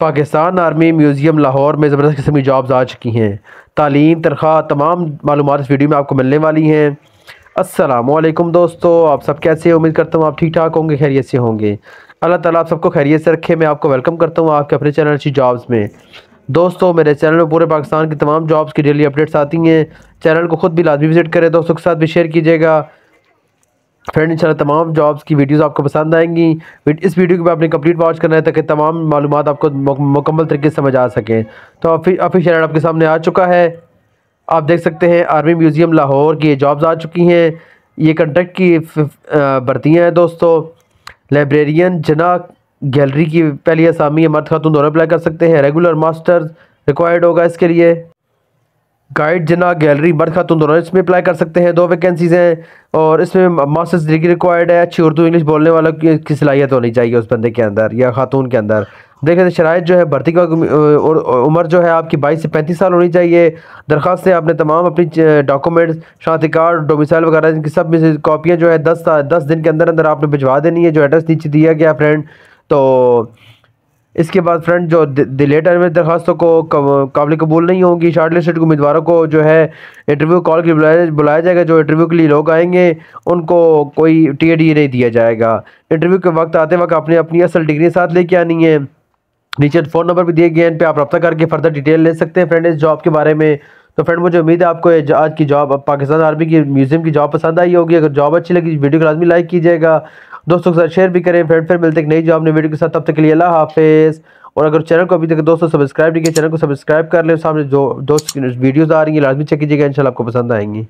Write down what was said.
Pakistan army museum Lahore में ज़बरदस्त किस्म की जॉब्स आ चुकी हैं तालीम तनख्वाह तमाम मालूम इस वीडियो में आपको मिलने वाली हैं असलम दोस्तों आप सब कैसे उम्मीद करता हूँ आप ठीक ठाक होंगे खैरियत से होंगे अल्लाह ताला आप सबको खैरियत से रखे मैं आपको वेलकम करता हूँ आपके अपने चैनल अच्छी जॉब्स में दोस्तों मेरे चैनल में पूरे पाकिस्तान की तमाम जॉब्स की डेली अपडेट्स आती हैं चैनल को खुद भी लाजमी विजिट करें दोस्तों के साथ भी शेयर कीजिएगा फ्रेंड इंशाल्लाह तमाम जॉब्स की वीडियोस आपको पसंद आएंगी इस वीडियो को भी आपने कंप्लीट वॉच करना है ताकि तमाम मालूम आपको मुकम्मल तरीके से समझ आ सकें तो ऑफिशियल एड आपके सामने आ चुका है आप देख सकते हैं आर्मी म्यूज़ियम लाहौर की ये जॉब्स आ चुकी हैं ये कंट्रैक्ट की भर्तियाँ हैं दोस्तों लाइब्रेरियन जना गैलरी की पहली आसामी मर्द खातून दोनों अप्लाई कर सकते हैं रेगुलर मास्टर्स रिक्वायर्ड होगा इसके लिए गाइड जना गैलरी बर्थ खातून दोनों इसमें अप्लाई कर सकते हैं दो वैकेंसीज हैं और इसमें मास्टर्स डिग्री रिक्वायर्ड है अच्छी उर्दू इंग्लिश बोलने वालों की, सलाहियत होनी चाहिए उस बंदे के अंदर या खातून के अंदर देखें तो शराय जो है भर्ती का और उम्र जो है आपकी बाईस से पैंतीस साल होनी चाहिए दरख्वास्त से आपने तमाम अपनी डॉक्यूमेंट्स शांति कार्ड डोमिसाइल वगैरह इनकी सब कापियाँ कॉपियाँ जो है दस दस दिन के अंदर अंदर आपने भिजवा देनी है जो एड्रेस नीचे दिया गया फ्रेंड तो इसके बाद फ्रेंड जो डिलेटर में दरखास्तों को काबिल कबूल नहीं होंगी शार्ट लिस्ट उम्मीदवारों को जो है इंटरव्यू कॉल के लिए बुलाया जाएगा जो इंटरव्यू के लिए लोग आएंगे उनको कोई टी डी नहीं दिया जाएगा इंटरव्यू के वक्त आते वक्त अपनी अपनी असल डिग्री साथ लेके आनी है नीचे फ़ोन नंबर भी दिए गए हैं इन पर आप रब्ता करके फर्दर डिटेल ले सकते हैं फ्रेंड इस जॉब के बारे में तो फ्रेंड मुझे उम्मीद है आपको आज की जॉब पाकिस्तान आर्मी की म्यूज़ियम की जॉब पसंद आई होगी अगर जॉब अच्छी लगी वीडियो को लाजमी लाइक कीजिएगा दोस्तों के साथ शेयर भी करें फ्रेंड फिर मिलते हैं नई जॉब ने वीडियो के साथ तब तक के लिए अल्लाह हाफिज़ और अगर चैनल को अभी तक दोस्तों सब्सक्राइब नहीं किया चैनल को सब्सक्राइब कर लें सामने जो दोस्त वीडियोज़ आ रही हैं लाजमी चेक कीजिएगा इनशाला आपको पसंद आएंगी